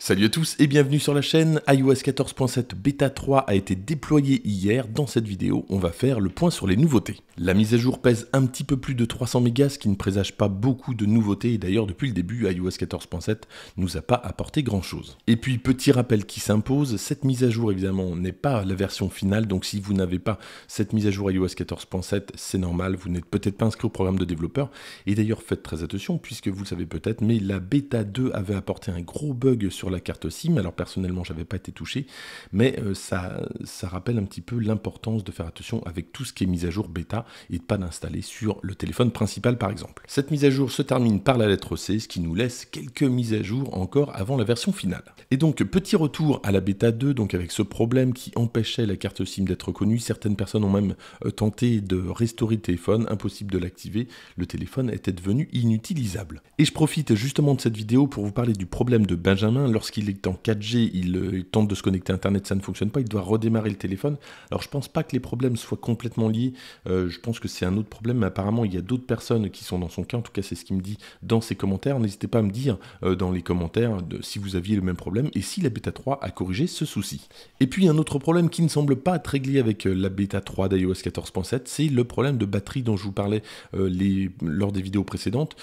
Salut à tous et bienvenue sur la chaîne. iOS 14.7 Beta 3 a été déployé hier. Dans cette vidéo, on va faire le point sur les nouveautés. La mise à jour pèse un petit peu plus de 300 mégas, ce qui ne présage pas beaucoup de nouveautés. Et d'ailleurs, depuis le début, iOS 14.7 nous a pas apporté grand chose. Et puis, petit rappel qui s'impose cette mise à jour, évidemment, n'est pas la version finale. Donc, si vous n'avez pas cette mise à jour iOS 14.7, c'est normal. Vous n'êtes peut-être pas inscrit au programme de développeur. Et d'ailleurs, faites très attention, puisque vous savez peut-être, mais la Beta 2 avait apporté un gros bug sur la carte SIM. Alors personnellement, j'avais pas été touché, mais euh, ça, ça rappelle un petit peu l'importance de faire attention avec tout ce qui est mise à jour bêta et de pas l'installer sur le téléphone principal par exemple. Cette mise à jour se termine par la lettre C, ce qui nous laisse quelques mises à jour encore avant la version finale. Et donc petit retour à la bêta 2, donc avec ce problème qui empêchait la carte SIM d'être reconnue. Certaines personnes ont même euh, tenté de restaurer le téléphone, impossible de l'activer. Le téléphone était devenu inutilisable. Et je profite justement de cette vidéo pour vous parler du problème de Benjamin lorsqu'il est en 4G, euh, il, tente de se connecter à Internet, ça ne fonctionne pas, il doit redémarrer le téléphone. Alors je pense pas que les problèmes soient complètement liés, euh, je pense que c'est un autre problème, mais apparemment il y a d'autres personnes qui sont dans son cas, en tout cas c'est ce qu'il me dit dans ses commentaires. N'hésitez pas à me dire euh, dans les commentaires si vous aviez le même problème et si la bêta 3 a corrigé ce souci. Et puis un autre problème qui ne semble pas être réglé avec la bêta 3 d'iOS 14.7, c'est le problème de batterie dont je vous parlais lors des vidéos précédentes.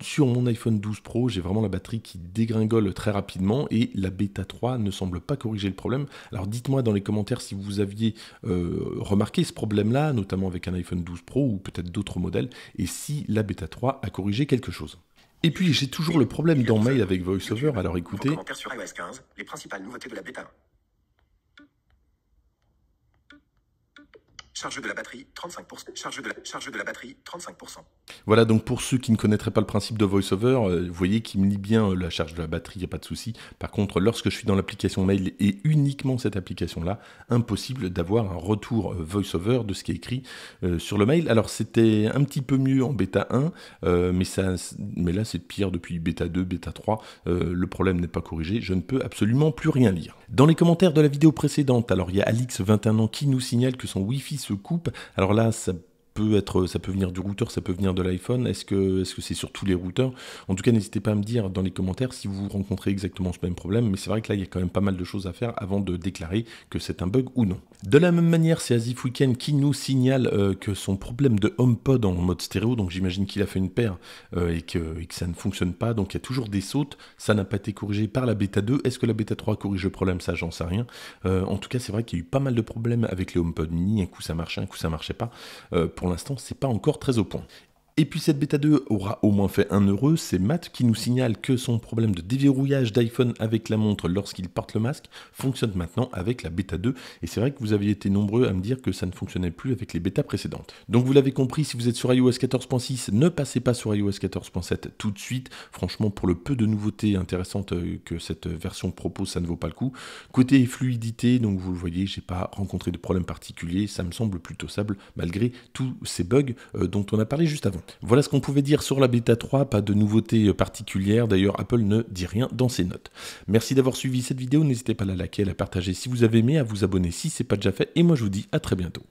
sur mon iPhone 12 Pro, j'ai vraiment la batterie qui dégringole très rapidement rapidement et la bêta 3 ne semble pas corriger le problème. Alors dites-moi dans les commentaires si vous aviez euh, remarqué ce problème-là, notamment avec un iPhone 12 Pro ou peut-être d'autres modèles, et si la bêta 3 a corrigé quelque chose. Et puis j'ai toujours le problème dans Mail avec VoiceOver, alors écoutez. les principales nouveautés de la bêta Charge de la batterie, 35%. Charge de la, charge de la batterie, 35%. Voilà, donc pour ceux qui ne connaîtraient pas le principe de voice-over, euh, vous voyez qu'il me lit bien euh, la charge de la batterie, il n'y a pas de souci. Par contre, lorsque je suis dans l'application mail et uniquement cette application-là, impossible d'avoir un retour euh, VoiceOver de ce qui est écrit sur le mail. Alors c'était un petit peu mieux en bêta 1, mais, ça, mais là c'est pire depuis bêta 2, bêta 3. le problème n'est pas corrigé, je ne peux absolument plus rien lire. Dans les commentaires de la vidéo précédente, alors il y a Alix, 21 ans, qui nous signale que son Wi-Fi se coupe. Alors là, ça peut être, ça peut venir du routeur, ça peut venir de l'iPhone. Est-ce que est-ce que c'est sur tous les routeurs En tout cas, n'hésitez pas à me dire dans les commentaires si vous rencontrez exactement ce même problème. Mais c'est vrai que là, il y a quand même pas mal de choses à faire avant de déclarer que c'est un bug ou non. De la même manière, c'est Asif Weekend qui nous signale euh, que son problème de HomePod en mode stéréo, donc j'imagine qu'il a fait une paire euh, et, que, ça ne fonctionne pas, donc il y a toujours des sautes, ça n'a pas été corrigé par la bêta 2. Est-ce que la bêta 3 corrige le problème Ça, j'en sais rien. Euh, en tout cas, c'est vrai qu'il y a eu pas mal de problèmes avec les HomePod mini, un coup ça marchait, un coup ça marchait pas pour l'instant, c'est pas encore très au point. Et puis cette bêta 2 aura au moins fait un heureux, c'est Matt qui nous signale que son problème de déverrouillage d'iPhone avec la montre lorsqu'il porte le masque fonctionne maintenant avec la bêta 2 et c'est vrai que vous aviez été nombreux à me dire que ça ne fonctionnait plus avec les bêtas précédentes. Donc vous l'avez compris, si vous êtes sur iOS 14.6, ne passez pas sur iOS 14.7 tout de suite, franchement pour le peu de nouveautés intéressantes euh, que cette version propose, ça ne vaut pas le coup. Côté fluidité, donc vous le voyez, j'ai pas rencontré de problème particulier, ça me semble plutôt sable, malgré tous ces bugs euh, dont on a parlé juste avant. Voilà ce qu'on pouvait dire sur la bêta 3, pas de nouveautés euh, particulières, d'ailleurs Apple ne dit rien dans ses notes. Merci d'avoir suivi cette vidéo, n'hésitez pas à la liker, à la partager si vous avez aimé, à vous abonner si ce n'est pas déjà fait, et moi je vous dis à très bientôt.